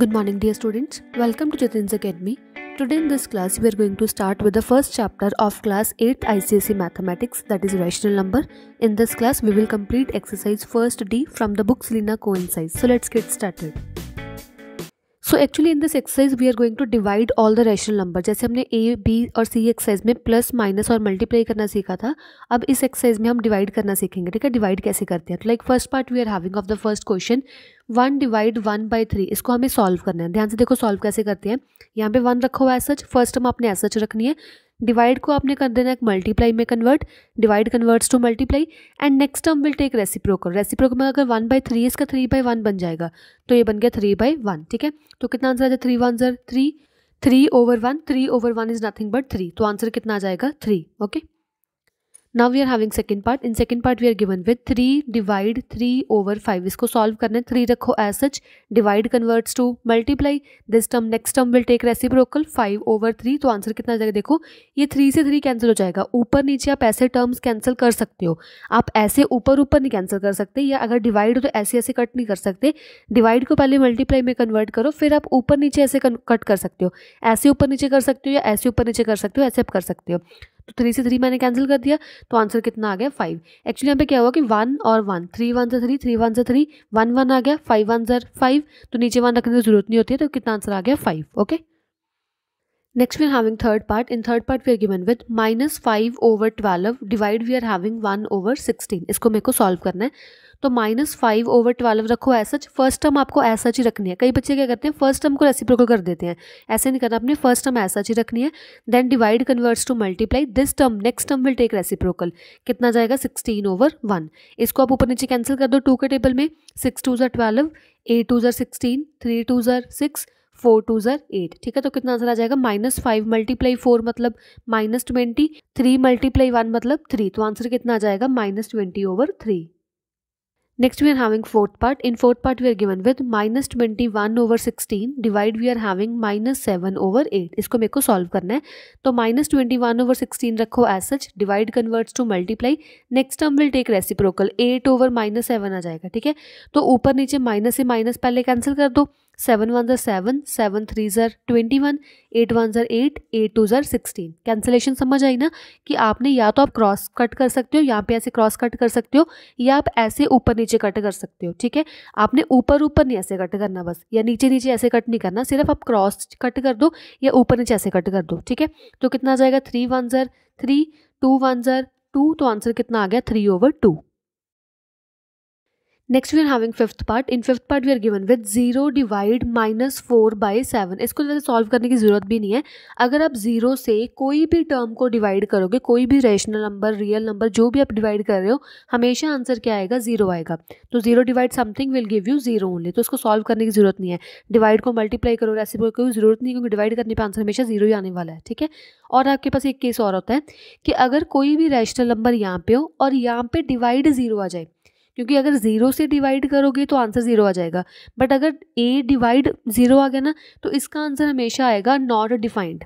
Good morning dear students. Welcome to Jatin's Academy. Today in this class we are going to start with the first chapter of class 8 ICSE Mathematics that is rational number. In this class we will complete exercise first D from the book Selena Cohen size. So let's get started. So actually in this exercise we are going to divide all the rational number जैसे हमने A B और C exercise में plus minus और multiply करना सीखा था अब इस एक्सरसाइज में हम डिवाइड करना सीखेंगे ठीक है डिवाइड कैसे करते हैं तो like first part we are having of the first question one divide one by three इसको हमें सॉल्व करना है ध्यान से देखो सॉल्व कैसे करते हैं यहाँ पे वन रखा हुआ है सच फर्स्ट हम आपने एसच रखनी है डिवाइड को आपने कर देना है मल्टीप्लाई में convert divide converts to multiply and next term will take reciprocal reciprocal में अगर वन बाई थ्री इसका थ्री बाई वन बन जाएगा तो ये बन गया थ्री बाई वन ठीक है तो कितना आंसर आ जाए थ्री वन जर three three over one three over one is nothing but three तो आंसर कितना आ जाएगा three okay okay? Now we are having second part in second part we are given with three divide three over five इसको solve करना है three रखो as such divide converts to multiply this term next term will take reciprocal five over three तो answer कितना जाएगा देखो ये three से थ्री कैंसिल हो जाएगा ऊपर नीचे आप ऐसे टर्म्स कैंसिल कर सकते हो आप ऐसे ऊपर ऊपर नहीं कैंसिल कर सकते या अगर डिवाइड हो तो ऐसे ऐसे कट नहीं कर सकते डिवाइड को पहले मल्टीप्लाई में कन्वर्ट करो फिर आप ऊपर नीचे ऐसे कट कर सकते हो ऐसे ऊपर नीचे कर सकते हो या ऐसे ऊपर नीचे कर सकते हो ऐसे आप कर सकते हो तो थ्री से थ्री मैंने कैंसिल कर दिया तो आंसर कितना आ गया फाइव एक्चुअली यहाँ पे क्या हुआ कि वन और वन थ्री वन से थ्री थ्री वन से थ्री वन वन आ गया फाइव वन जर फाइव तो नीचे वन रखने की जरूरत नहीं होती है तो कितना आंसर आ गया five okay next we are having third part. In third part we are given with minus five over twelve divide we are having one over sixteen इसको मेरे को सॉल्व करना है तो माइनस फाइव ओवर ट्वेल्व रखो ऐसा first term आपको ऐसा ही रखनी है कई बच्चे क्या करते हैं फर्स्ट टर्म को रेसिप्रोकल कर देते हैं ऐसे नहीं करना आपने फर्स्ट टर्म ऐसा ही रखनी है then divide converse to multiply this term next term will take reciprocal कितना जाएगा सिक्सटीन ओवर वन इसको आप ऊपर नीचे कैंसिल कर दो टू के टेबल में सिक्स टू ज़र ट्वेल्व एट टू ज़र सिक्सटीन थ्री टू ज़र सिक्स फोर टू जर एट ठीक है तो कितना आंसर आ जाएगा माइनस फाइव मल्टीप्लाई फोर मतलब minus twenty three multiply one मतलब थ्री तो आंसर कितना आ जाएगा minus twenty over three next we are having fourth part in fourth part we are given with minus twenty one over sixteen divide we are having minus seven over eight इसको मेरे को solve करना है तो minus twenty one over sixteen रखो as such divide converts to multiply next term will take reciprocal eight over minus seven आ जाएगा ठीक है तो ऊपर नीचे माइनस से माइनस पहले कैंसिल कर दो सेवन वन ज़र सेवन सेवन थ्री ज़र ट्वेंटी वन एट वन ज़र एट एट टू ज़र सिक्सटीन कैंसिलेशन समझ आई ना कि आपने या तो आप क्रॉस कट कर सकते हो यहाँ पे ऐसे क्रॉस कट कर सकते हो या आप ऐसे ऊपर नीचे कट कर सकते हो ठीक है आपने ऊपर ऊपर नहीं ऐसे कट करना बस या नीचे नीचे ऐसे कट नहीं करना सिर्फ आप क्रॉस कट कर दो या ऊपर नीचे ऐसे कट कर दो ठीक है तो कितना आ जाएगा थ्री वन ज़र थ्री टू वन ज़र टू तो आंसर कितना आ गया three over two next we are having fifth part in fifth part we are given with zero divide minus four by seven इसको वैसे सॉल्व करने की ज़रूरत भी नहीं है अगर आप जीरो से कोई भी टर्म को डिवाइड करोगे कोई भी रेशनल नंबर रियल नंबर जो भी आप डिवाइड कर रहे हो हमेशा आंसर क्या आएगा जीरो आएगा तो zero divide something will give you zero only तो उसको सॉल्व करने की जरूरत नहीं है डिवाइड को मल्टीप्लाई करो ऐसी कोई जरूरत नहीं क्योंकि डिवाइड करने पर आंसर हमेशा जीरो ही आने वाला है ठीक है और आपके पास एक केस और होता है कि अगर कोई भी रेशनल नंबर यहाँ पे हो और यहाँ पे डिवाइड जीरो आ जाए क्योंकि अगर ज़ीरो से डिवाइड करोगे तो आंसर ज़ीरो आ जाएगा बट अगर ए डिवाइड ज़ीरो आ गया ना तो इसका आंसर हमेशा आएगा नॉट डिफाइंड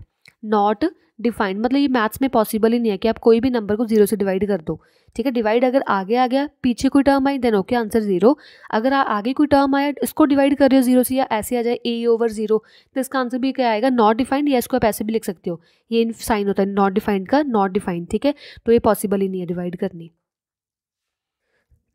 नॉट डिफाइंड मतलब ये मैथ्स में पॉसिबल ही नहीं है कि आप कोई भी नंबर को जीरो से डिवाइड कर दो ठीक है डिवाइड अगर आगे आ गया पीछे कोई टर्म आई देन ओके आंसर जीरो अगर आ, आगे कोई टर्म आया इसको डिवाइड कर रहे हो जीरो से या ऐसे आ जाए ए ओवर जीरो तो इसका आंसर भी क्या आएगा नॉट डिफाइंड या इसको आप ऐसे भी लिख सकते हो ये साइन होता है नॉट डिफाइंड का नॉट डिफाइंड ठीक है तो ये पॉसिबल ही नहीं है डिवाइड करनी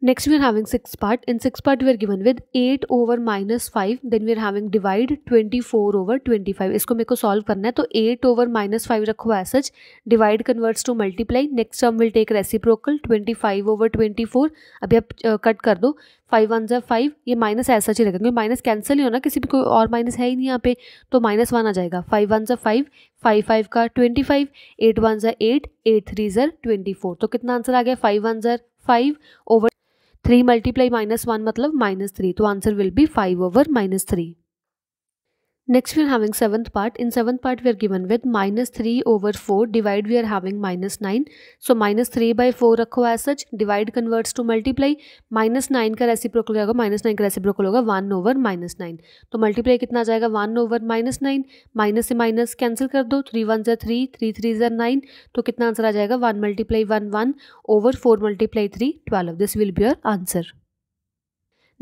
Next we are having 6 part. In 6 part we are given with 8 over minus 5. Then we are having divide 24 over 25. इसको मेरे को solve करना है तो एट over minus फाइव रखो as such. Divide converts to multiply. Next term will take reciprocal 25 over 24. अभी आप cut कर दो फाइव वन जै फाइव ये माइनस ऐसा ही रहेगा क्योंकि माइनस कैंसिल ही होना किसी भी कोई और माइनस है ही नहीं यहाँ पे तो माइनस वन आ जाएगा फाइव वन जै फाइव फाइव फाइव का ट्वेंटी फाइव एट वन जै एट एट थ्री ज़र ट्वेंटी फोर तो कितना आंसर आ गया फाइव वन ज़र five over three multiply minus one मतलब माइनस थ्री तो answer will be five over minus three Next we are having seventh part. In seventh part we are given with minus 3 over 4 divide we are having minus 9. So minus 3 by 4 रखो as such divide converts to multiply minus 9 का reciprocal होगा minus 9 का reciprocal होगा 1 over minus 9. तो multiply कितना जाएगा 1 over minus 9 minus से minus cancel कर दो 3 वन ज़ा 3 3 थ्री ज़ा 9 तो कितना आंसर आ जाएगा 1 multiply 1 1 over 4 multiply 3 12. This will be your answer.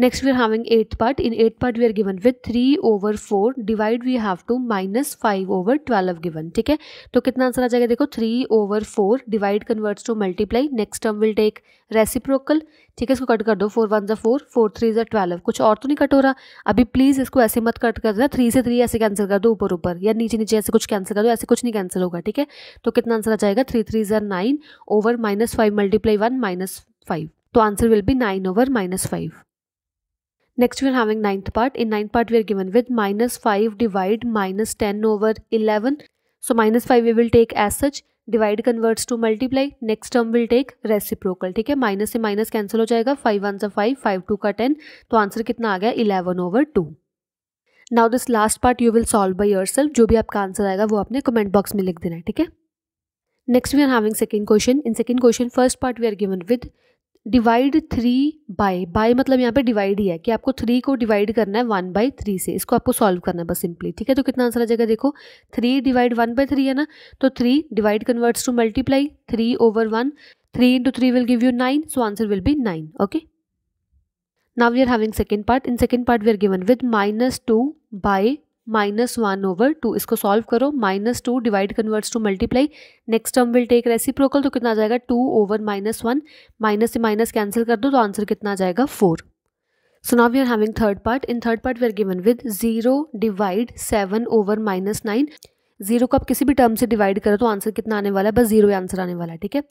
Next we are having 8th part. In 8th part we are given with 3 over 4 divide we have to minus 5 over 12 given. ठीक है तो कितना answer आ जाएगा देखो 3 over 4 divide converts to multiply. Next term will take reciprocal. ठीक है इसको कट कर दो 4 वन ज़ा फोर फोर थ्री ज़ा ट्वेल्व कुछ और तो नहीं कट हो रहा अभी प्लीज़ इसको ऐसे मत कट कर देना थ्री से थ्री ऐसे कैंसिल कर दो ऊपर ऊपर या नीचे नीचे ऐसे कुछ कैंसिल कर दो ऐसे कुछ नहीं कैंसिल होगा ठीक है तो कितना आंसर आ जाएगा थ्री थ्री ज़ा nine over minus five multiply one minus five तो answer will be nine over minus five next we are having ninth part in ninth part we are given with minus five divide minus ten over eleven so minus five we will take as such divide converts to multiply next term will take reciprocal ठीक है minus से minus cancel हो जाएगा five one सा five five two का ten तो answer कितना आ गया eleven over two now this last part you will solve by yourself जो भी आपका आंसर आएगा वो आपने कमेंट बॉक्स में लिख देना है ठीक है next we are having second question in second question first part we are given with divide three by by मतलब यहाँ पे डिवाइड ही है कि आपको थ्री को डिवाइड करना है वन बाई थ्री से इसको आपको सॉल्व करना है बस सिंपली ठीक है तो कितना आंसर आ जाएगा देखो three divide one by three है ना तो three divide converts to multiply three over one three into three will give you nine so answer will be nine okay now we are having second part in second part we are given with minus two by minus one over two इसको solve करो minus two divide converts to multiply next term will take reciprocal तो कितना आ जाएगा two over minus one minus से minus cancel कर दो तो आंसर कितना आ जाएगा four so now we are having third part in third part we are given with zero divide seven over minus nine zero को आप किसी भी टर्म से डिवाइड करो तो आंसर कितना आने वाला है बस जीरो आंसर आने वाला है ठीक है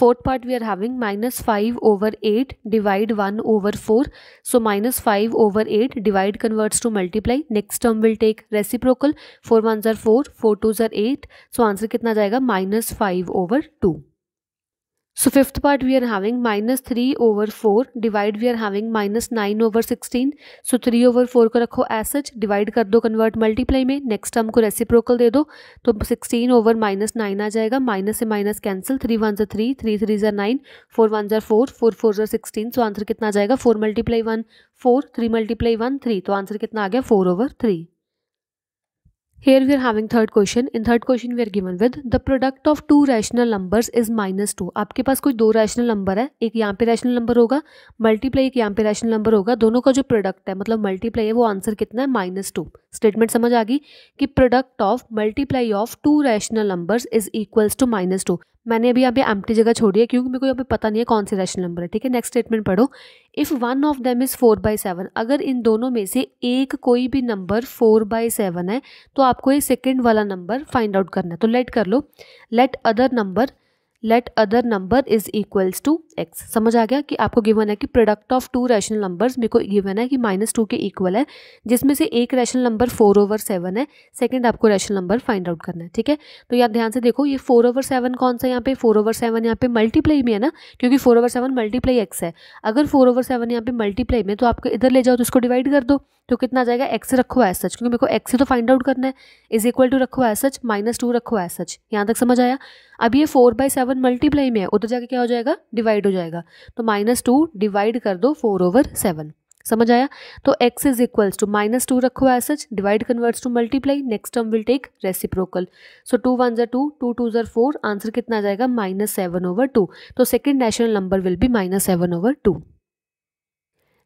fourth part we are having minus five over eight divide one over four so minus five over eight divide converts to multiply next term will take reciprocal four one ज़ार four four two जर eight so answer कितना जाएगा minus five over two so fifth part we are having minus three over four divide we are having minus nine over sixteen so three over four को रखो as such divide कर दो convert multiply में next term को reciprocal दे दो तो sixteen over minus nine आ जाएगा माइनस से माइनस कैंसिल थ्री वन जर थ्री थ्री थ्री जर नाइन फोर वन जर फोर फोर फोर जर सिक्सटीन सो आंसर कितना आ जाएगा four multiply one four three multiply one three तो आंसर कितना आ गया four over three Here we are having third question. In third question we are given with the product of two rational numbers is minus two आपके पास कोई दो rational number है एक यहाँ पे rational number होगा multiply एक यहाँ पे rational number होगा दोनों का जो product है मतलब multiply है वो answer कितना है minus टू स्टेटमेंट समझ आ गई कि product of multiply of two rational numbers is equals to minus two मैंने अभी यहाँ पे एम्प्टी जगह छोड़ी है क्योंकि मेरे को यहाँ पे पता नहीं है कौन से रैशनल नंबर है ठीक है नेक्स्ट स्टेटमेंट पढ़ो if one of them is four by seven अगर इन दोनों में से एक कोई भी नंबर फोर बाई सेवन है तो आपको ये सेकेंड वाला नंबर फाइंड आउट करना है तो लेट कर लो let other number let other number is equals to X समझ आ गया कि आपको गिवन है कि product of two rational numbers मेरे को गिवन है कि माइनस टू के इक्वल है जिसमें से एक rational number four over seven है सेकंड आपको रैशनल नंबर फाइंड आउट करना है ठीक है तो यहाँ ध्यान से देखो ये फोर ओवर सेवन कौन सा यहाँ पे फोर ओवर सेवन यहाँ पे मल्टीप्लाई में है ना क्योंकि four over seven multiply X है अगर फोर ओवर सेवन यहाँ पे मल्टीप्लाई में तो आपको इधर ले जाओ तो उसको डिवाइड कर दो तो कितना आ जाएगा एक्स रखो एस सच क्योंकि मेरे को एक्स ही तो फाइंड आउट करना है इज इक्वल टू रखो एस सच माइनस टू रखो एज सच यहाँ तक समझ आया अब ये फोर बाई सेवन मल्टीप्लाई में है उधर जाके क्या हो जाएगा डिवाइड हो जाएगा तो माइनस टू डिवाइड कर दो फोर ओवर सेवन समझ आया तो x is equals to minus two रखो as such divide converts to multiply next term will take reciprocal so two one ज़र टू टू टू ज़र फोर आंसर कितना आ जाएगा माइनस सेवन ओवर टू तो second national number will be minus seven over two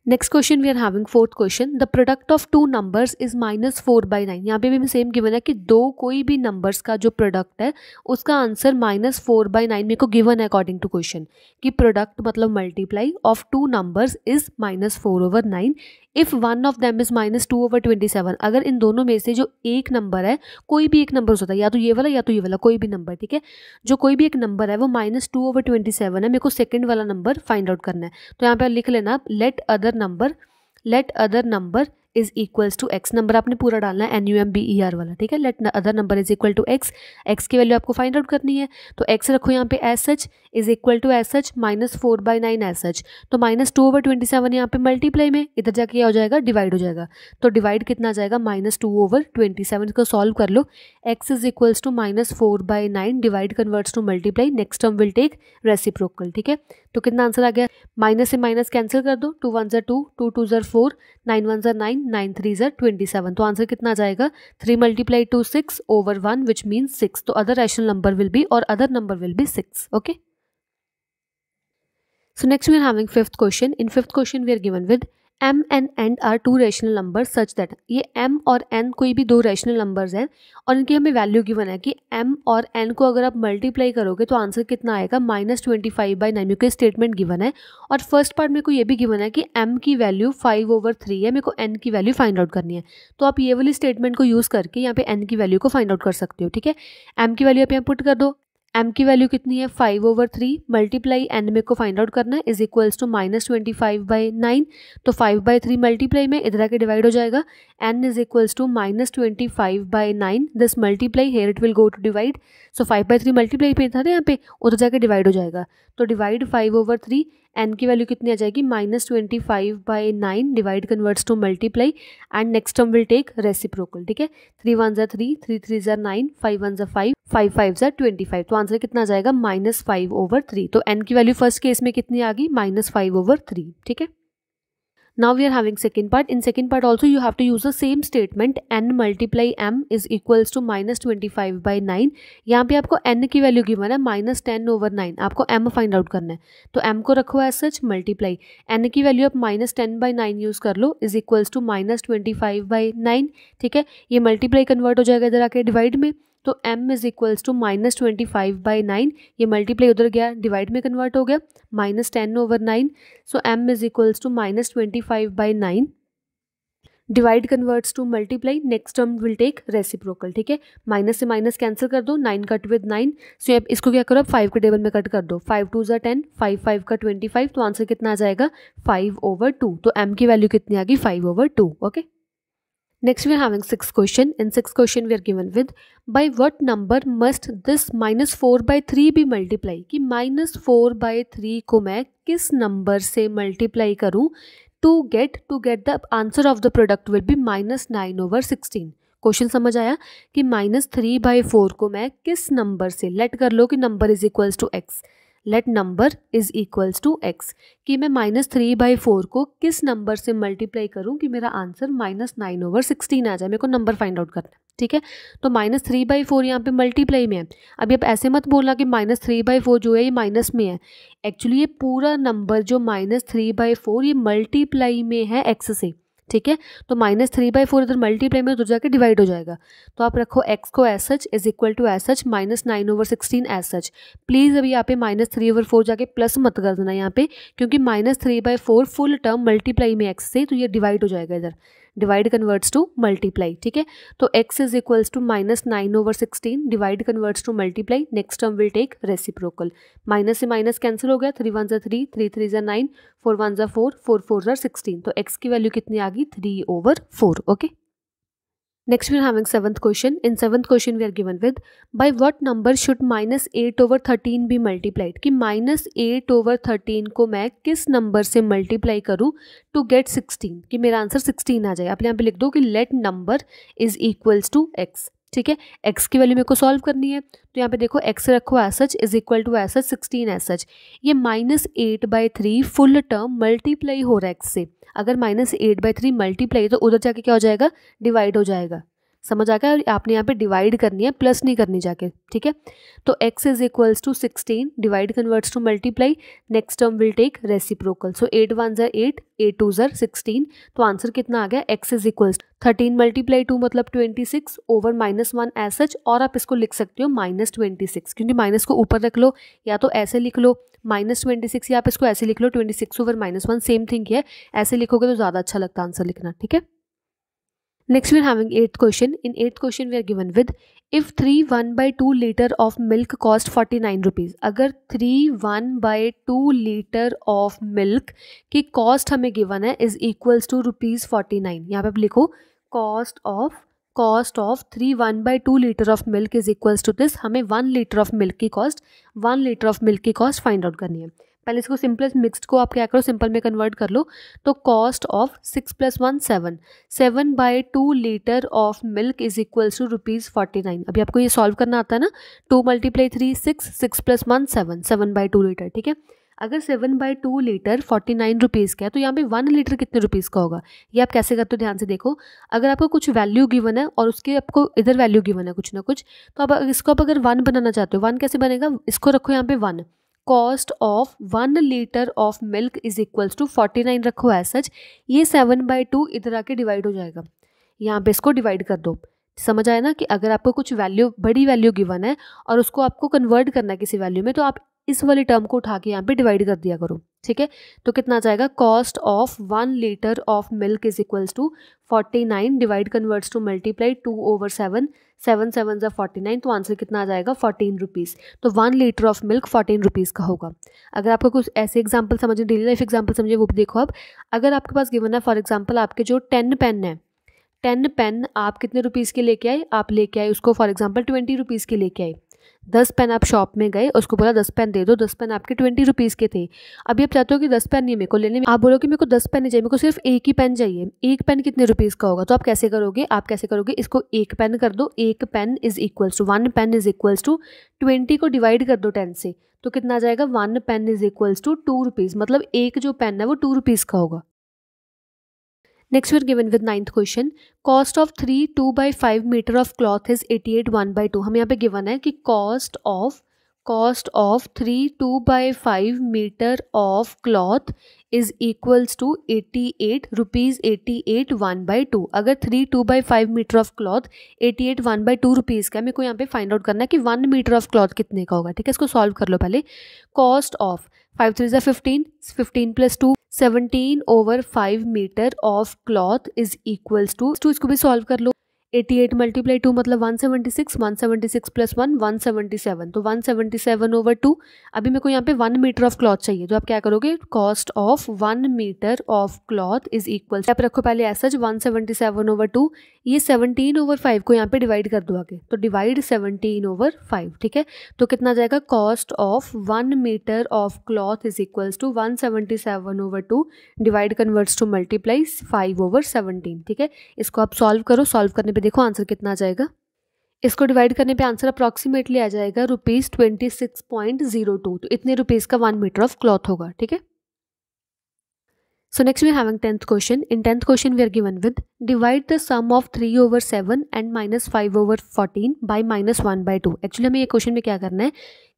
next question we are having fourth question the product of two numbers is minus four by nine यहाँ पे भी same given है कि दो कोई भी numbers का जो प्रोडक्ट है उसका answer minus four by nine मेरे को गिवन है अकॉर्डिंग टू क्वेश्चन कि प्रोडक्ट मतलब multiply of two numbers is minus four over nine if one of them is minus two over twenty seven अगर इन दोनों में से जो एक नंबर है कोई भी एक नंबर होता है या तो ये वाला या तो ये वाला कोई भी नंबर ठीक है जो कोई भी एक नंबर है वो minus two over twenty seven है मेरे को सेकेंड वाला नंबर फाइंड आउट करना है तो यहाँ पर लिख लेना let other other number let other number is equals to x number आपने पूरा डालना है N U M B E R वाला ठीक है let other number is equal to x x की वैल्यू आपको फाइंड आउट करनी है तो एक्स रखो यहाँ पे as such is equal to as such minus four by nine as such तो minus two over twenty seven यहाँ पे मल्टीप्लाई में इधर जाके क्या हो जाएगा डिवाइड हो जाएगा तो डिवाइड कितना आ जाएगा minus two over twenty seven इसको सॉल्व कर लो x is equals to minus four by nine divide converts to multiply next term will take reciprocal ठीक है तो कितना आंसर आ गया माइनस से माइनस कैंसिल कर दो टू वन ज़र टू टू टू ज़र फोर नाइन वन ज़र नाइन नाइन नाइन थ्री ज़र ट्वेंटी सेवन तो आंसर कितना जाएगा three multiply two six over one which means six तो other rational number will be और other number will be six okay so next we are having fifth question in fifth question we are given with M and N are two rational number such that ये M और N कोई भी दो rational numbers हैं और इनकी हमें value given है कि एम और एन को अगर आप मल्टीप्लाई करोगे तो आंसर कितना आएगा minus twenty five by nine के स्टेटमेंट गिवन है और फर्स्ट पार्ट मेरे को ये भी गिवन है कि एम की वैल्यू फाइव ओवर थ्री है मेरे को एन की वैल्यू फाइंड आउट करनी है तो आप ये वाली स्टेटमेंट को यूज़ करके यहाँ पे एन की वैल्यू को फाइंड आउट कर सकते हो ठीक है एम की वैल्यू आप यहाँ पुट कर दो एम की वैल्यू कितनी है five over three multiply N में को फाइंड आउट करना है is equals to minus twenty five by nine तो फाइव बाई थ्री मल्टीप्लाई में इधर आके डिवाइड हो जाएगा N is equals to minus twenty five by nine this multiply here it will go to divide so five by three multiply पे था ना यहाँ पे उधर जाके डिवाइड हो जाएगा तो divide five over three N की वैल्यू कितनी आ जाएगी minus twenty five by nine divide converts to multiply and next term will take reciprocal ठीक है थ्री वन जर थ्री थ्री थ्री जर नाइन फाइव वन जर फाइव फाइव फाइव जै ट्वेंटी फाइव तो आंसर कितना जाएगा माइनस फाइव ओवर थ्री तो एन की वैल्यू फर्स्ट केस में कितनी आ गई माइनस फाइव ओवर थ्री ठीक है now we are having second part in second part also you have to use the same statement N multiply M is equals to minus twenty five by nine यहाँ पे आपको N की value की है minus ten over nine आपको M find out करना है तो एम को रखो एज सच मल्टीप्लाई एन की वैल्यू आप minus ten by nine use कर लो is equals to minus twenty five by nine ठीक है ये मल्टीप्लाई कन्वर्ट हो जाएगा इधर आके डिवाइड में तो m is equals to minus twenty five by nine ये मल्टीप्लाई उधर गया डिवाइड में कन्वर्ट हो गया minus ten over nine so m is equals to minus twenty five by nine divide converts to multiply next term will take reciprocal ठीक है minus से minus cancel कर दो nine cut with nine so अब इसको क्या करो आप फाइव के टेबल में कट कर दो फाइव टू ज़ा टेन फाइव फाइव का ट्वेंटी फाइव तो आंसर कितना आ जाएगा फाइव ओवर टू तो एम की वैल्यू कितनी आ गई five over two okay next we are having 6 question. In 6 question we are given with by what number must this four by three भी मल्टीप्लाई कि माइनस फोर बाई थ्री को मैं किस नंबर से मल्टीप्लाई करूं to get to get the answer of the product will be minus nine over sixteen question समझ आया कि माइनस थ्री बाई फोर को मैं किस नंबर से लेट कर लो कि number is equals to x let number is equals to x कि मैं माइनस थ्री बाई फोर को किस नंबर से मल्टीप्लाई करूँ कि मेरा answer minus nine over sixteen आ जाए मेरे को नंबर फाइंड आउट करना है ठीक है तो माइनस थ्री बाई फोर यहाँ पे मल्टीप्लाई में है अभी आप ऐसे मत बोलना कि माइनस थ्री बाई फोर जो है ये माइनस में है एक्चुअली ये पूरा नंबर जो माइनस थ्री बाई फोर ये मल्टीप्लाई में है एक्स से ठीक है तो माइनस थ्री बाई फोर इधर मल्टीप्लाई में उधर जाके डिवाइड हो जाएगा तो आप रखो एक्स को as such is equal to as such minus nine over sixteen as such please अभी यहाँ पे माइनस थ्री ओवर फोर जाके प्लस मत कर देना यहाँ पे क्योंकि minus three by four full term multiply में एक्स से तो ये डिवाइड हो जाएगा इधर डिवाइड कन्वर्ट्स टू मल्टीप्लाई ठीक है तो x is equals to minus nine over sixteen divide converts to multiply next term will take reciprocal minus से माइनस कैंसिल हो गया थ्री वन जै थ्री थ्री थ्री जर नाइन फोर वन ज़ा four four four जर sixteen तो x की value कितनी आ गई three over four okay next Veer having seventh question in seventh question we are given with with by number should minus eight over thirteen भी multiplied कि minus eight over thirteen को मैं किस number से multiply करूँ to get sixteen कि मेरा answer sixteen आ जाए आप यहाँ पे लिख दो कि let number is equals to x ठीक है एक्स की वैल्यू मेरे को सॉल्व करनी है तो यहाँ पे देखो एक्स रखो S H is equal to S H sixteen S H ये minus eight by three full term multiply हो रहा है एक्स से अगर minus eight by three multiply तो उधर जाके क्या हो जाएगा डिवाइड हो जाएगा समझ आ गया और आपने यहाँ पे डिवाइड करनी है प्लस नहीं करनी जाके ठीक है तो x is equals to sixteen divide converts to multiply next term will take reciprocal so eight one ज़र एट एट टू ज़र सिक्सटीन तो आंसर कितना आ गया x is equals thirteen multiply two मतलब twenty six over minus one S और आप इसको लिख सकते हो माइनस ट्वेंटी सिक्स क्योंकि माइनस को ऊपर रख लो या तो ऐसे लिख लो माइनस ट्वेंटी सिक्स या आप इसको ऐसे लिख लो twenty six over minus one same thing है ऐसे लिखोगे तो ज़्यादा अच्छा लगता है आंसर लिखना ठीक है next we having eighth question in eighth question we are given with if three one by two litre of milk cost forty nine rupees अगर three one by two litre of milk की cost हमें given है is equals to rupees forty nine यहाँ पे आप लिखो cost of cost of three one by two litre of milk is equals to this हमें one litre of milk की cost one litre of milk की cost find out करनी है पहले इसको सिंपलेस्ट मिक्सड को आप क्या करो सिंपल में कन्वर्ट कर लो तो cost of six plus one seven seven by two litre of milk is equals to rupees forty nine अभी आपको ये सॉल्व करना आता है ना two multiply three six six plus one seven seven by two litre ठीक है अगर seven by two litre forty nine rupees का है तो यहाँ पे वन लीटर कितने रुपीज़ का होगा ये आप कैसे करते हो ध्यान से देखो अगर आपको कुछ वैल्यू गिवन है और उसके आपको इधर वैल्यू गिवन है कुछ ना कुछ तो आप इसको आप अगर वन बनाना चाहते हो वन कैसे बनेगा इसको रखो यहाँ पे one cost of one litre of milk is equals to forty nine रखो है सच ये सेवन बाई टू इधर आके डिवाइड हो जाएगा यहाँ पे इसको डिवाइड कर दो समझ आया ना कि अगर आपको कुछ वैल्यू बड़ी वैल्यू गिवन है और उसको आपको कन्वर्ट करना है किसी वैल्यू में तो आप इस वाली टर्म को उठा के यहाँ पे डिवाइड कर दिया करो ठीक है तो कितना आ जाएगा cost of one litre of milk is equals to forty nine divide converts to multiply two over seven seven सेवन ज़ा फोर्टी नाइन तो आंसर कितना आ जाएगा फोर्टीन रुपीज़ तो one litre of milk fourteen rupees का होगा अगर आपको कुछ ऐसे एग्जाम्पल समझें डेली लाइफ एग्जाम्पल समझें वो भी देखो आप अगर आपके पास गिवन है फॉर एग्जाम्पल आपके जो टेन पेन है टेन पेन आप कितने रुपीज़ के लेके आए आप लेके आए उसको फॉर एग्जाम्पल ट्वेंटी रुपीज़ के लेके आए दस पेन आप शॉप में गए उसको बोला दस पेन दे दो दस पेन आपके ट्वेंटी रुपीज़ के थे अभी आप चाहते हो कि दस पेन नहीं मेरे को लेने आप बोलो कि मेरे को दस पेन नहीं चाहिए मेरे को सिर्फ एक ही पेन चाहिए एक पेन कितने रुपीज़ का होगा तो आप कैसे करोगे आप कैसे करोगे इसको एक पेन कर दो एक pen is equals to one pen is equals to twenty को डिवाइड कर दो टेन से तो कितना आ जाएगा one pen is equals to two rupees मतलब एक जो पेन है वो टू रुपीज़ का होगा next we are given with ninth question cost of three two by five metre of cloth is eighty eight one by two हम यहाँ पे गिवन है कि cost of cost of three two by five metre of cloth is equals to eighty eight rupees eighty eight one by two अगर three two by five metre of cloth eighty eight one by two rupees का मेरे को यहाँ पे find out करना है कि one meter of cloth कितने का होगा ठीक है इसको सॉल्व कर लो पहले कॉस्ट ऑफ फाइव थ्री ज़ा fifteen fifteen plus two seventeen over five metre of cloth is equals to two इसको भी सॉल्व कर लो एटी एट मल्टीप्लाई टू मतलब one seventy six one seventy six plus one one seventy seven तो one seventy seven over two अभी मेरे को यहाँ पे वन मीटर ऑफ क्लॉथ चाहिए तो आप क्या करोगे cost of one meter of cloth is equal आप रखो पहले as one seventy seven over two ये सेवनटीन ओवर फाइव को यहाँ पे डिवाइड कर दो आगे तो डिवाइड सेवनटीन ओवर फाइव ठीक है तो कितना जाएगा cost of one meter of cloth is equals to one seventy seven over two divide converts to multiply five over seventeen ठीक है इसको आप सॉल्व करो सॉल्व करने पर पे देखो आंसर कितना आ जाएगा इसको डिवाइड करने पे आंसर अप्रॉक्सीमेटली आ जाएगा rupees twenty six point zero two तो इतने रुपीज़ का वन मीटर ऑफ क्लॉथ होगा ठीक है so next we having tenth question in tenth question we are given with divide the sum of three over seven and minus five over fourteen by minus one by two actually हमें ये question में क्या करना है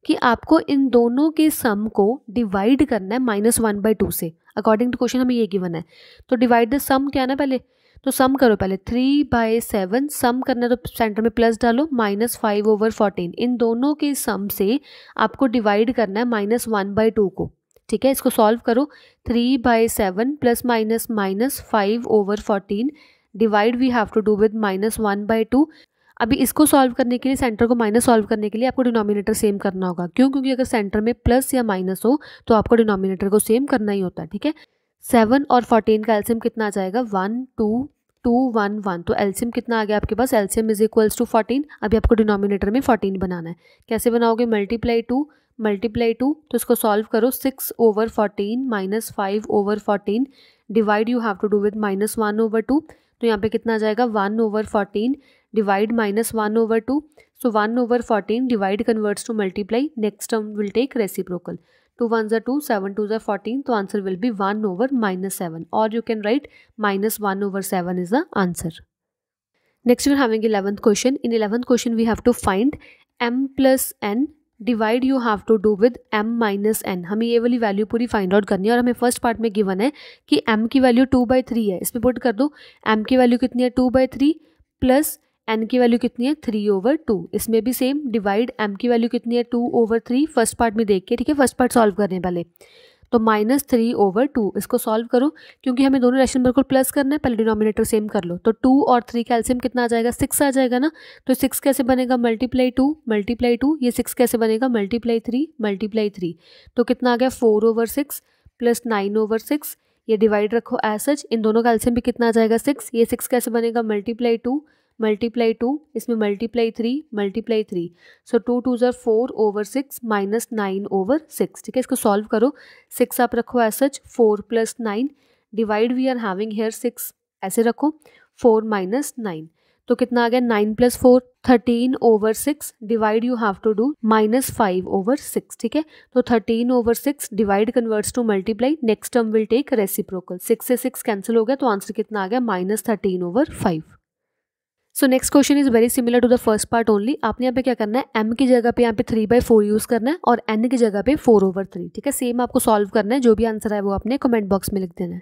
कि आपको इन दोनों के सम को डिवाइड करना है माइनस वन बाई टू से अकॉर्डिंग टू क्वेश्चन हमें ये गिवन है तो डिवाइड द सम क्या ना पहले तो सम करो पहले थ्री बाय सेवन सम करना तो सेंटर में प्लस डालो माइनस फाइव ओवर फोर्टीन इन दोनों के सम से आपको डिवाइड करना है माइनस वन बाय टू को ठीक है इसको सॉल्व करो three by seven plus minus minus five over fourteen divide we have to do with minus one by two अभी इसको सॉल्व करने के लिए सेंटर को माइनस सॉल्व करने के लिए आपको डिनोमिनेटर सेम करना होगा क्यों क्योंकि अगर सेंटर में प्लस या माइनस हो तो आपको डिनोमिनेटर को सेम करना ही होता है ठीक है सेवन और फोर्टीन का एल्सियम कितना आ जाएगा one two two one one तो एल्सियम कितना आ गया आपके पास LCM is equals to fourteen अभी आपको डिनोमिनेटर में फोर्टीन बनाना है कैसे बनाओगे मल्टीप्लाई टू मल्टीप्लाई टू तो इसको सॉल्व करो six over fourteen minus five over fourteen divide you have to do with minus one over two तो यहाँ पे कितना आ जाएगा one over fourteen divide minus one over two so one over fourteen divide converts to multiply next term will take reciprocal to one ज़ा two seven two ज़ा fourteen तो answer will be one over minus seven और you can write minus one over seven is the answer next we having eleventh question in eleventh question we have to find M plus N divide you have to do with M minus N हमें ये वाली value पूरी find out करनी है और हमें first part में given है कि एम की वैल्यू टू बाई थ्री है इसमें पुट कर दो एम की वैल्यू कितनी है two by three plus N की वैल्यू कितनी है थ्री ओवर टू इसमें भी सेम डिवाइड एम की वैल्यू कितनी है two over three first part में देख के ठीक है फर्स्ट पार्ट सॉल्व करने वाले तो माइनस थ्री ओवर टू इसको सॉल्व करो क्योंकि हमें दोनों रेशन बिल्कुल प्लस करना है पहले डिनोमिनेटर सेम कर लो तो टू और थ्री का एल्सियम कितना आ जाएगा सिक्स आ जाएगा ना तो सिक्स कैसे बनेगा मल्टीप्लाई टू मल्टीप्लाई टू ये सिक्स कैसे बनेगा मल्टीप्लाई थ्री मल्टीप्लाई थ्री तो कितना आ गया four over six plus nine over six ये डिवाइड रखो एज सच इन दोनों का एल्सियम भी कितना आ जाएगा सिक्स ये सिक्स कैसे बनेगा मल्टीप्लाई टू मल्टीप्लाई टू इसमें multiply three multiply three so two two ज़र four over six minus nine over six ठीक है इसको सॉल्व करो सिक्स आप रखो as such four plus nine divide we are having here six ऐसे रखो फोर माइनस नाइन तो कितना आ गया nine plus four thirteen over six divide you have to do minus five over six ठीक है तो thirteen over six divide converts to multiply next term will take reciprocal six से six cancel हो गया तो आंसर कितना आ गया minus thirteen over five so next question is very similar to the first part only आपने यहाँ पे क्या करना है एम की जगह पे यहाँ पे थ्री बाई फोर यूज करना है और एन की जगह पे फोर ओवर थ्री ठीक है सेम आपको सॉल्व करना है जो भी आंसर है वो आपने कमेंट बॉक्स में लिख देना है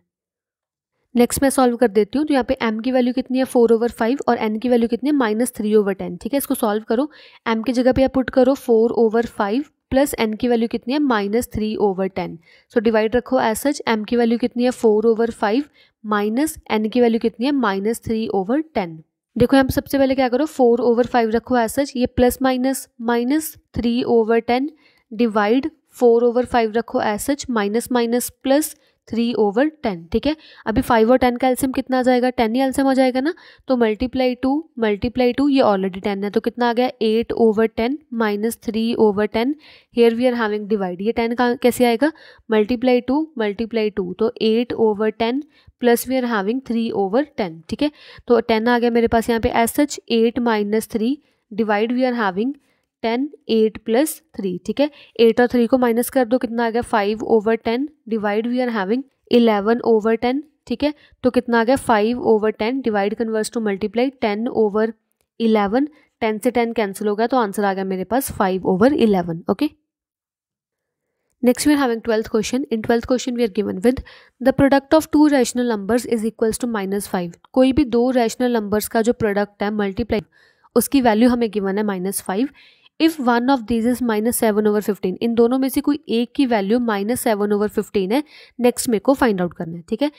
नेक्स्ट मैं सॉल्व कर देती हूँ तो यहाँ पे एम की वैल्यू कितनी है फोर ओवर फाइव और एन की वैल्यू कितनी है माइनस थ्री ओवर टेन ठीक है इसको सॉल्व करो एम की जगह पे आप पुट करो four over five plus N की वैल्यू कितनी है minus three over ten so divide रखो एज सच एम की वैल्यू कितनी है four over five minus N की वैल्यू कितनी है माइनस थ्री ओवर टेन देखो हम सबसे पहले क्या करो फोर ओवर फाइव रखो एज सच ये plus minus minus three over ten divide four over five रखो as such minus minus plus three over ten ठीक है अभी फाइव और टेन का एल्सियम कितना आ जाएगा टेन ही एल्सियम आ जाएगा ना तो मल्टीप्लाई टू मल्टीप्लाई टू ये ऑलरेडी टेन है तो कितना आ गया eight over ten minus three over ten here we are having divide ये टेन का कैसे आएगा मल्टीप्लाई टू मल्टीप्लाई टू तो eight over ten plus we are having three over ten ठीक है तो टेन आ गया मेरे पास यहाँ पे as such eight minus three divide we are having ten eight plus three ठीक है एट और थ्री को माइनस कर दो कितना आ गया five over ten divide we are having eleven over ten ठीक है तो कितना आ गया five over ten divide converse to multiply ten over eleven ten से टेन कैंसिल हो गया तो आंसर आ गया मेरे पास five over eleven okay next we are having twelfth question in twelfth question we are given with the product of two rational numbers is equals to minus five कोई भी दो रैशनल नंबर्स का जो product है multiply उसकी value हमें given है minus five if one of this is minus seven over fifteen इन दोनों में से कोई एक की value minus seven over fifteen है नेक्स्ट मेरे को फाइंड आउट करना है ठीक है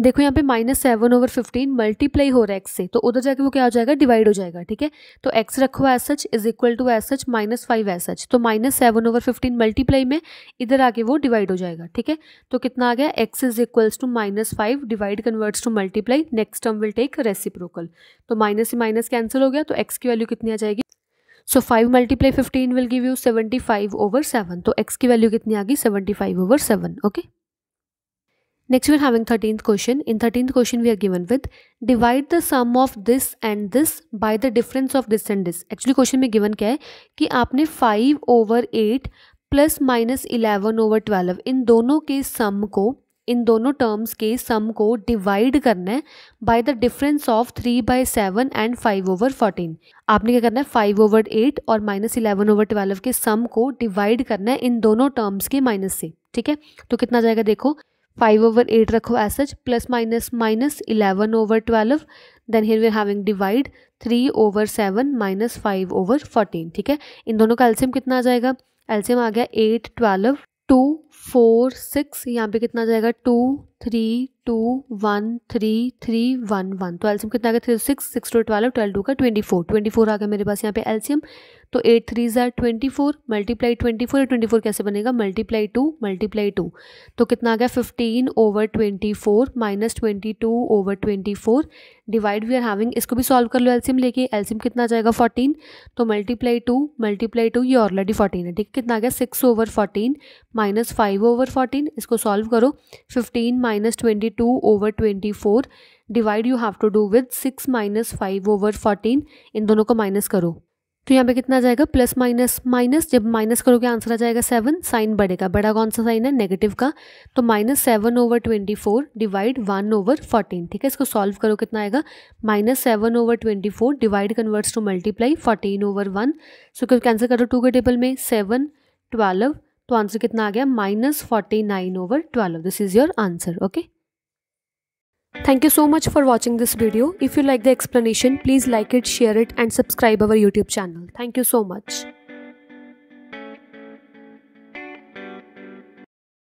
देखो यहाँ पे minus seven over fifteen multiply हो रहा है एक्स से तो उधर जाके वो क्या हो जाएगा डिवाइड हो जाएगा ठीक है तो एक्स रखो as such is equal to as such minus five as such तो minus seven over fifteen multiply में इधर आके वो डिवाइड हो जाएगा ठीक है तो कितना आ गया X is equals to minus five divide converts to multiply next term will take reciprocal तो माइनस से माइनस कैंसिल हो गया तो एक्स की वैल्यू कितनी आ जाएगी so five multiply fifteen will give you seventy five over seven तो एक्स की वैल्यू कितनी आ गई seventy five over seven okay next Veer having thirteenth question in thirteenth question we are given with divide the sum of this and this by the difference of this and this actually question में given क्या है कि आपने five over eight plus minus eleven over twelve इन दोनों के sum को इन दोनों टर्म्स के सम को डिवाइड करना है by the difference of three by seven and five over fourteen आपने क्या करना है फाइव ओवर एट और माइनस इलेवन ओवर ट्वेल्व के सम को डिवाइड करना है इन दोनों टर्म्स के माइनस से ठीक है तो कितना जाएगा देखो फाइव ओवर एट रखो S such plus minus minus eleven over twelve then here we having divide three over seven minus five over fourteen ठीक है इन दोनों का एल्सियम कितना आ जाएगा एल्सियम आ गया eight twelve two four six यहाँ पे कितना जाएगा two three two one three three one one तो एल्सियम कितना आ गया three six six two twelve twelve two का ट्वेंटी फोर ट्वेंटी फोर आ गया मेरे पास यहाँ पे एल्सियम तो एट थ्री जै twenty four multiply twenty four twenty four कैसे बनेगा मल्टीप्लाई टू मल्टीप्लाई टू तो कितना आ गया fifteen over twenty four minus twenty two over twenty four divide we are having इसको भी सॉल्व कर लो एल्सियम लेके एल्सियम कितना जाएगा फोर्टीन तो मल्टीप्लाई टू मल्टीप्लाई टू ये ऑलरेडी फोर्टीन है ठीक कितना आ गया six over fourteen minus five over fourteen इसको सॉल्व करो fifteen minus twenty two over twenty four divide you have to do with six minus five over fourteen इन दोनों को माइनस करो तो यहाँ पे कितना आ जाएगा प्लस माइनस माइनस जब माइनस करोगे आंसर आ जाएगा सेवन साइन बढ़ेगा बड़ा कौन सा साइन है नेगेटिव का तो minus seven over twenty four divide one over fourteen ठीक है इसको सॉल्व करो कितना आएगा minus seven over twenty four divide converts to multiply fourteen over one so क्योंकि कैंसिल करो टू के टेबल में सेवन ट्वेल्व तो आंसर कितना आ गया minus forty nine over twelve this is your answer okay Thank you so much for watching this video. If you like the explanation, please like it, share it and subscribe our YouTube channel. Thank you so much.